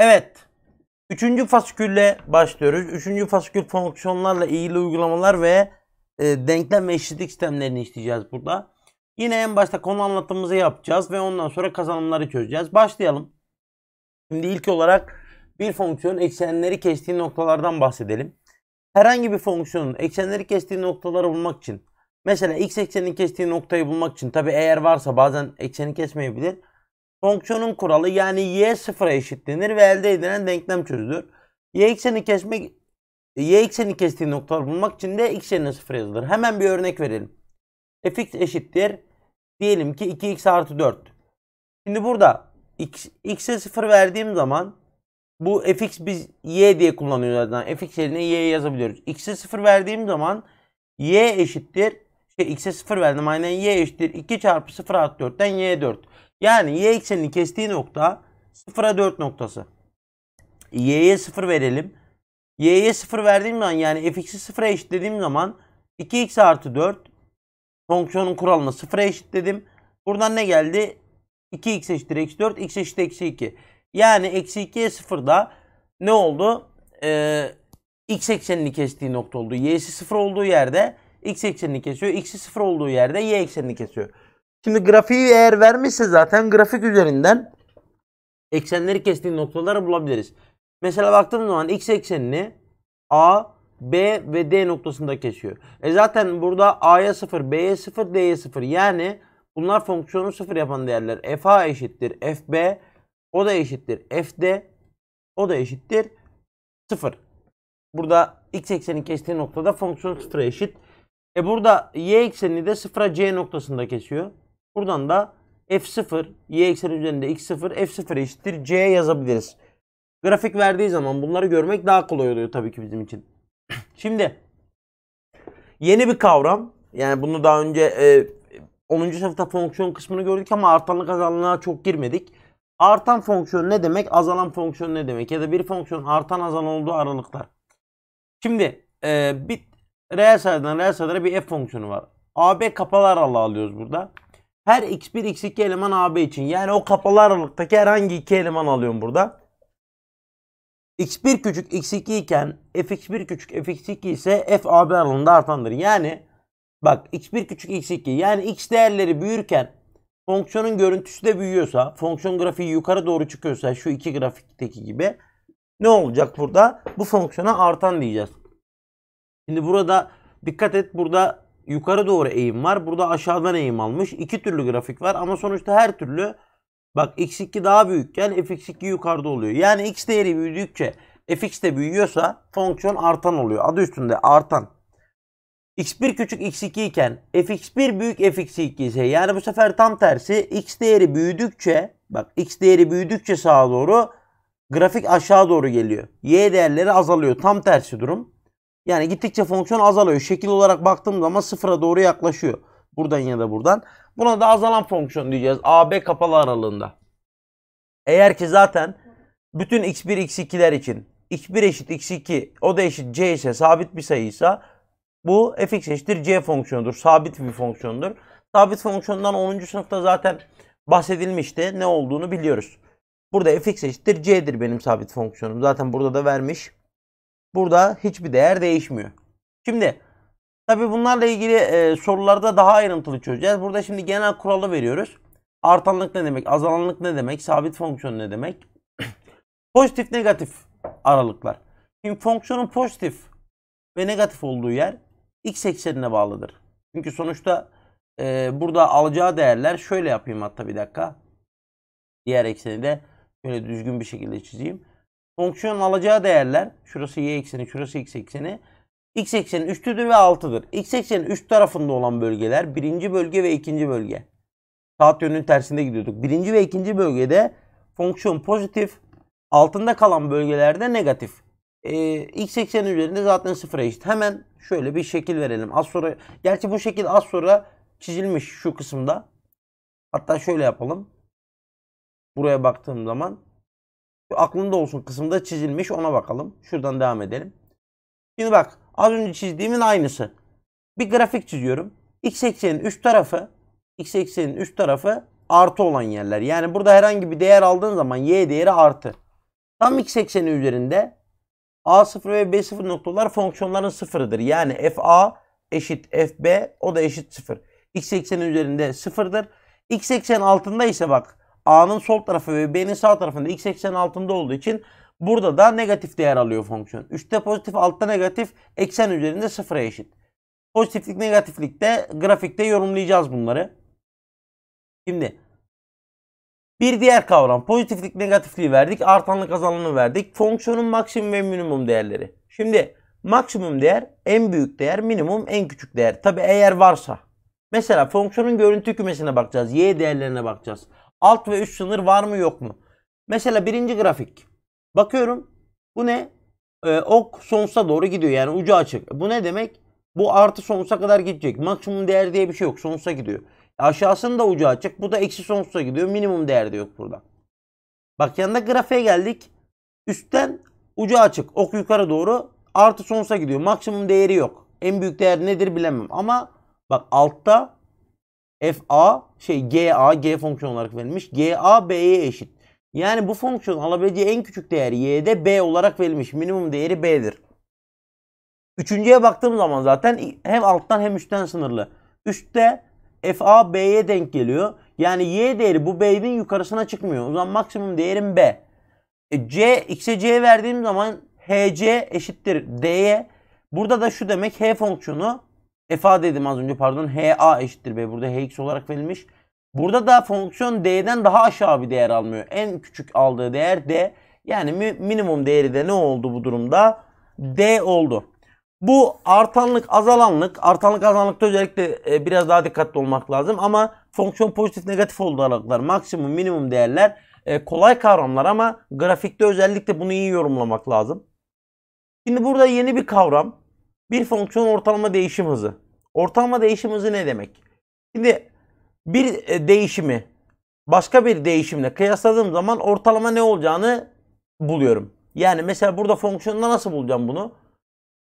Evet. Üçüncü faskülle başlıyoruz. Üçüncü faskül fonksiyonlarla ilgili uygulamalar ve e, denklem ve eşitlik sistemlerini işleyeceğiz burada. Yine en başta konu anlatımımızı yapacağız ve ondan sonra kazanımları çözeceğiz. Başlayalım. Şimdi ilk olarak bir fonksiyon eksenleri kestiği noktalardan bahsedelim. Herhangi bir fonksiyonun eksenleri kestiği noktaları bulmak için mesela x eksenini kestiği noktayı bulmak için tabi eğer varsa bazen ekseni kesmeyebilir. Fonksiyonun kuralı yani y sıfıra eşitlenir ve elde edilen denklem çözülür. Y ekseni kesmek y ekseni kestiği noktaları bulmak için de x yerine sıfır yazılır. Hemen bir örnek verelim. fx eşittir. Diyelim ki 2x artı 4. Şimdi burada x, x'e 0 verdiğim zaman bu fx biz y diye kullanıyoruz zaten. fx yerine y yazabiliyoruz. x'e sıfır verdiğim zaman y eşittir. Şey, x'e 0 verdim aynen y eşittir. 2 çarpı 0 artı 4'ten y 4. Yani y eksenini kestiği nokta 0'a 4 noktası. y'ye 0 verelim. y'ye 0 verdiğim zaman yani fx'i 0'a eşitlediğim zaman 2x artı 4 fonksiyonun kuralına 0'a eşitledim. Buradan ne geldi? 2x eşittir eksi 4 x eşittir eksi 2. Yani eksi 2'ye 0 da ne oldu? Ee, x eksenini kestiği nokta oldu. y'si 0 olduğu yerde x eksenini kesiyor. x'i 0 olduğu yerde y eksenini kesiyor. Şimdi grafiği eğer vermişse zaten grafik üzerinden eksenleri kestiği noktaları bulabiliriz. Mesela baktığım zaman x eksenini A, B ve D noktasında kesiyor. E zaten burada A'ya 0, B'ye 0, D'ye 0. Yani bunlar fonksiyonu 0 yapan değerler. F A eşittir F B o da eşittir F D o da eşittir 0. Burada x eksenini kestiği noktada fonksiyon 0'a eşit. E burada y eksenini de 0'a c noktasında kesiyor. Buradan da f0 y ekseni üzerinde x0 f0 eşittir c yazabiliriz. Grafik verdiği zaman bunları görmek daha kolay oluyor tabii ki bizim için. Şimdi yeni bir kavram. Yani bunu daha önce e, 10. sınıfta fonksiyon kısmını gördük ama artanlık azalanlığa çok girmedik. Artan fonksiyon ne demek? Azalan fonksiyon ne demek? Ya da bir fonksiyon artan azalan olduğu aralıklar. Şimdi e, bir reel sayıdan reel sayılara bir f fonksiyonu var. AB kapalı aralığı alıyoruz burada her x1 x2 eleman AB için. Yani o kapalı aralıktaki herhangi iki eleman alıyorum burada. x1 küçük x2 iken fx1 küçük fx2 ise f AB aralığında artandır. Yani bak x1 küçük x2 yani x değerleri büyürken fonksiyonun görüntüsü de büyüyorsa fonksiyon grafiği yukarı doğru çıkıyorsa şu iki grafikteki gibi ne olacak burada? Bu fonksiyona artan diyeceğiz. Şimdi burada dikkat et burada yukarı doğru eğim var. Burada aşağıdan eğim almış. İki türlü grafik var ama sonuçta her türlü bak x2 daha büyükken f(x2) yukarıda oluyor. Yani x değeri büyüdükçe fx de büyüyorsa fonksiyon artan oluyor. Adı üstünde artan. x1 küçük x2 iken fx1 büyük fx2 ise yani bu sefer tam tersi x değeri büyüdükçe bak x değeri büyüdükçe sağa doğru grafik aşağı doğru geliyor. y değerleri azalıyor. Tam tersi durum. Yani gittikçe fonksiyon azalıyor. Şekil olarak baktığım zaman sıfıra doğru yaklaşıyor. Buradan ya da buradan. Buna da azalan fonksiyon diyeceğiz. AB kapalı aralığında. Eğer ki zaten bütün x1 x2'ler için x1 eşit x2 o da eşit c ise sabit bir sayıysa bu fx eşittir c fonksiyonudur. Sabit bir fonksiyondur. Sabit fonksiyondan 10. sınıfta zaten bahsedilmişti. Ne olduğunu biliyoruz. Burada fx eşittir c'dir benim sabit fonksiyonum. Zaten burada da vermiş. Burada hiçbir değer değişmiyor. Şimdi tabi bunlarla ilgili e, sorularda daha ayrıntılı çözeceğiz. Burada şimdi genel kuralı veriyoruz. Artanlık ne demek? Azalanlık ne demek? Sabit fonksiyon ne demek? pozitif negatif aralıklar. Şimdi fonksiyonun pozitif ve negatif olduğu yer x eksenine bağlıdır. Çünkü sonuçta e, burada alacağı değerler şöyle yapayım hatta bir dakika. Diğer ekseni de şöyle düzgün bir şekilde çizeyim. Fonksiyonun alacağı değerler şurası y ekseni, şurası x ekseni. X eksenin 3'tüdür ve altıdır. X eksenin üst tarafında olan bölgeler birinci bölge ve ikinci bölge. Saat yönünün tersinde gidiyorduk. Birinci ve ikinci bölgede fonksiyon pozitif. Altında kalan bölgelerde negatif. Ee, x eksenin üzerinde zaten sıfıra eşit. Hemen şöyle bir şekil verelim. Az sonra, gerçi bu şekil az sonra çizilmiş şu kısımda. Hatta şöyle yapalım. Buraya baktığım zaman aklında olsun kısımda çizilmiş ona bakalım. Şuradan devam edelim. Şimdi bak az önce çizdiğimin aynısı. Bir grafik çiziyorum. X eksenin üst tarafı X eksenin üst tarafı artı olan yerler. Yani burada herhangi bir değer aldığın zaman Y değeri artı. Tam X ekseni üzerinde A0 ve B0 noktalar fonksiyonların sıfırıdır. Yani FA eşit FB o da eşit sıfır. X ekseni üzerinde sıfırdır. X eksen altında ise bak A'nın sol tarafı ve B'nin sağ tarafında x eksenin altında olduğu için burada da negatif değer alıyor fonksiyon. Üstte pozitif altta negatif eksen üzerinde sıfıra eşit. Pozitiflik negatiflik de grafikte yorumlayacağız bunları. Şimdi bir diğer kavram pozitiflik negatifliği verdik. Artanlık azalanı verdik. Fonksiyonun maksimum ve minimum değerleri. Şimdi maksimum değer en büyük değer minimum en küçük değer. Tabi eğer varsa. Mesela fonksiyonun görüntü kümesine bakacağız. Y değerlerine bakacağız. Alt ve üst sınır var mı yok mu? Mesela birinci grafik. Bakıyorum bu ne? Ee, ok sonsuza doğru gidiyor yani ucu açık. Bu ne demek? Bu artı sonsuza kadar gidecek. Maksimum değer diye bir şey yok. Sonsuza gidiyor. E, Aşağısında ucu açık. Bu da eksi sonsuza gidiyor. Minimum değer de yok burada. Bak yanında grafiğe geldik. Üstten ucu açık. Ok yukarı doğru artı sonsuza gidiyor. Maksimum değeri yok. En büyük değer nedir bilemem. Ama bak altta f a şey g a g fonksiyon olarak verilmiş. g a b'ye eşit. Yani bu fonksiyon alabileceği en küçük değer y'de b olarak verilmiş. Minimum değeri b'dir. Üçüncüye baktığım zaman zaten hem alttan hem üstten sınırlı. Üstte f a b'ye denk geliyor. Yani y değeri bu b'nin yukarısına çıkmıyor. O zaman maksimum değerim b. E, c x'e c verdiğim zaman hc eşittir d'ye. Burada da şu demek h fonksiyonu FA dedim az önce pardon. HA eşittir B. Burada HX olarak verilmiş. Burada da fonksiyon D'den daha aşağı bir değer almıyor. En küçük aldığı değer D. Yani minimum değeri de ne oldu bu durumda? D oldu. Bu artanlık azalanlık. Artanlık azalanlıkta özellikle e, biraz daha dikkatli olmak lazım. Ama fonksiyon pozitif negatif olaraklar maksimum minimum değerler e, kolay kavramlar ama grafikte özellikle bunu iyi yorumlamak lazım. Şimdi burada yeni bir kavram. Bir fonksiyon ortalama değişim hızı. Ortalama değişim hızı ne demek? Şimdi bir e, değişimi başka bir değişimle kıyasladığım zaman ortalama ne olacağını buluyorum. Yani mesela burada fonksiyonda nasıl bulacağım bunu?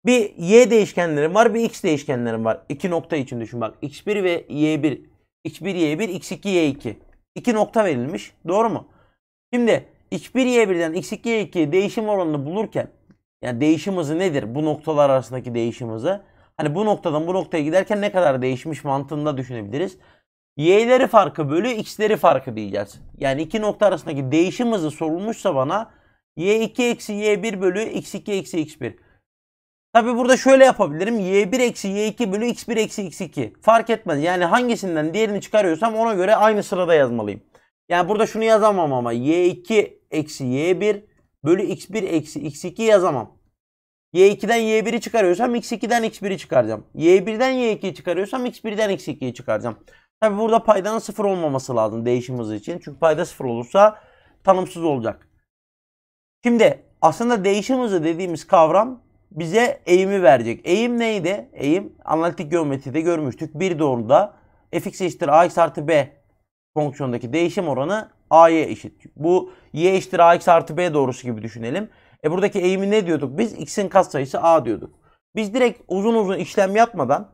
Bir y değişkenlerim var, bir x değişkenlerim var. İki nokta için düşün bak. x1 ve y1. x1, y1, x2, y2. İki nokta verilmiş. Doğru mu? Şimdi x1, y1'den x2, y2 değişim oranını bulurken yani değişim hızı nedir? Bu noktalar arasındaki değişim hızı. Hani bu noktadan bu noktaya giderken ne kadar değişmiş mantığında düşünebiliriz. Y'leri farkı bölü x'leri farkı diyeceğiz. Yani iki nokta arasındaki değişim hızı sorulmuşsa bana y2 eksi y1 bölü x2 eksi x1. Tabi burada şöyle yapabilirim. y1 eksi y2 bölü x1 eksi x2. Fark etmez. Yani hangisinden diğerini çıkarıyorsam ona göre aynı sırada yazmalıyım. Yani burada şunu yazamam ama y2 eksi y1 bölü x1 eksi x2 yazamam. Y2'den Y1'i çıkarıyorsam X2'den X1'i çıkaracağım. Y1'den Y2'yi çıkarıyorsam X1'den X2'yi çıkaracağım. Tabi burada paydanın sıfır olmaması lazım değişim hızı için. Çünkü payda sıfır olursa tanımsız olacak. Şimdi aslında değişim hızı dediğimiz kavram bize eğimi verecek. Eğim neydi? Eğim analitik geometride görmüştük. Bir doğruda fx eşittir ax artı b fonksiyondaki değişim oranı A'ya eşit. Bu y eşittir ax artı b doğrusu gibi düşünelim. E buradaki eğimi ne diyorduk? Biz x'in katsayısı a diyorduk. Biz direkt uzun uzun işlem yapmadan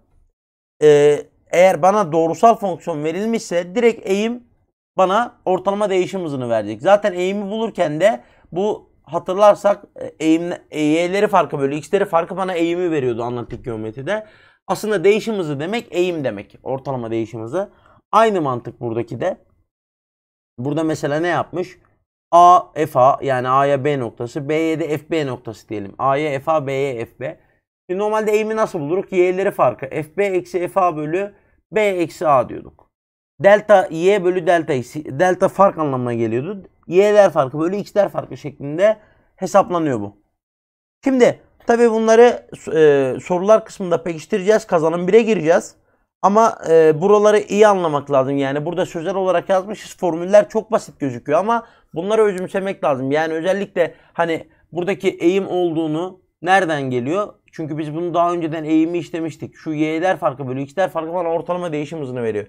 e, eğer bana doğrusal fonksiyon verilmişse direkt eğim bana ortalama değişim hızını verecek. Zaten eğimi bulurken de bu hatırlarsak e, eğim, e, y'leri farkı bölü x'leri farkı bana eğimi veriyordu anlattık geometride. Aslında değişim hızı demek eğim demek. Ortalama değişim hızı. Aynı mantık buradaki de. Burada mesela ne yapmış? A F A yani A'ya B noktası, B'ye de F B noktası diyelim. A'ya F A, B'ye F B. Şimdi normalde eğimi nasıl buluruk? Y'leri farkı. F B eksi F A bölü B eksi A diyorduk. Delta Y bölü delta X. Delta fark anlamına geliyordu. Y'ler farkı bölü X'ler farkı şeklinde hesaplanıyor bu. Şimdi tabii bunları e, sorular kısmında pekiştireceğiz. Kazanım 1'e gireceğiz. Ama e, buraları iyi anlamak lazım. Yani burada sözel olarak yazmışız. Formüller çok basit gözüküyor ama bunları özümsemek lazım. Yani özellikle hani buradaki eğim olduğunu nereden geliyor? Çünkü biz bunu daha önceden eğimi işlemiştik. Şu y'ler farkı bölü x'ler farkı bana ortalama değişim hızını veriyor.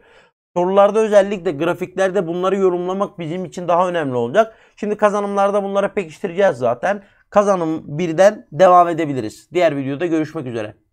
Sorularda özellikle grafiklerde bunları yorumlamak bizim için daha önemli olacak. Şimdi kazanımlarda bunları pekiştireceğiz zaten. Kazanım birden devam edebiliriz. Diğer videoda görüşmek üzere.